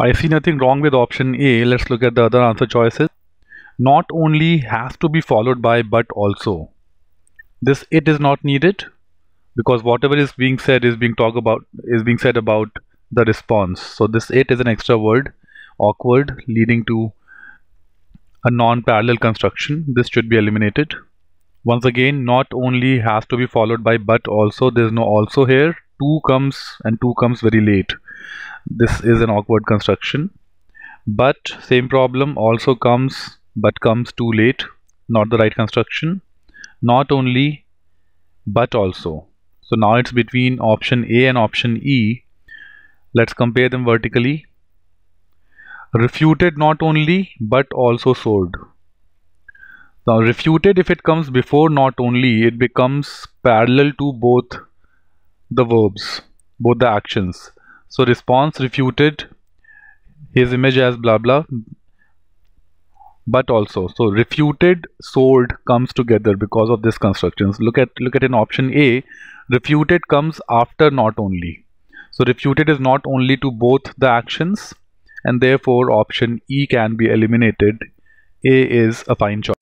I see nothing wrong with option A. Let's look at the other answer choices. Not only has to be followed by but also. This it is not needed because whatever is being said is being talked about is being said about the response. So this it is an extra word, awkward, leading to a non-parallel construction. This should be eliminated. Once again, not only has to be followed by but also. There's no also here. Two comes and two comes very late this is an awkward construction but same problem also comes but comes too late not the right construction not only but also so now it's between option A and option E let's compare them vertically refuted not only but also sold now refuted if it comes before not only it becomes parallel to both the verbs both the actions so response refuted his image as blah blah but also so refuted sold comes together because of this constructions look at look at an option a refuted comes after not only so refuted is not only to both the actions and therefore option e can be eliminated a is a fine choice